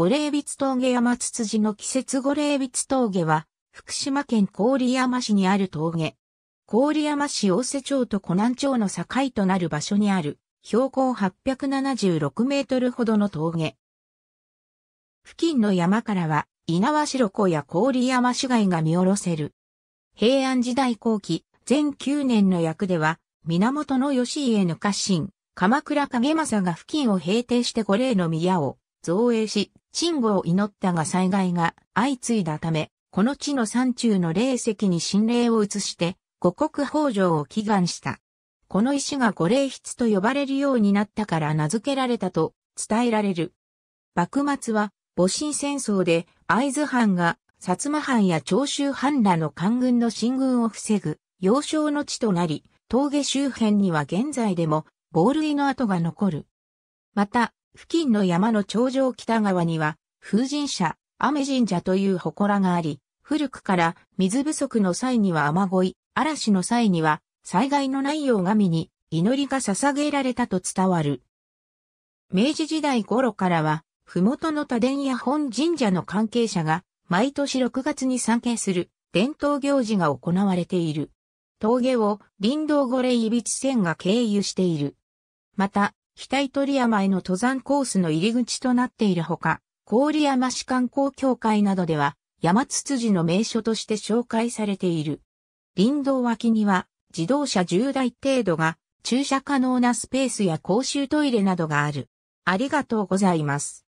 五霊筆峠山筒つの季節五霊筆峠は、福島県郡山市にある峠。郡山市大瀬町と湖南町の境となる場所にある、標高876メートルほどの峠。付近の山からは、猪苗代湖や郡山市街が見下ろせる。平安時代後期、全9年の役では、源義家の家臣、鎌倉影政が付近を平定して五霊の宮を造営し、鎮護を祈ったが災害が相次いだため、この地の山中の霊石に神霊を移して、五国北条を祈願した。この石が五霊筆と呼ばれるようになったから名付けられたと伝えられる。幕末は、戊辰戦争で会津藩が薩摩藩や長州藩らの官軍の進軍を防ぐ、要衝の地となり、峠周辺には現在でも、防類の跡が残る。また、付近の山の頂上北側には、風神社、雨神社という祠があり、古くから水不足の際には雨乞い、嵐の際には災害のないよう神に祈りが捧げられたと伝わる。明治時代頃からは、麓の多殿や本神社の関係者が、毎年6月に参詣する伝統行事が行われている。峠を林道五礼いび線が経由している。また、北糸里山への登山コースの入り口となっているほか、郡山市観光協会などでは、山つつの名所として紹介されている。林道脇には、自動車10台程度が、駐車可能なスペースや公衆トイレなどがある。ありがとうございます。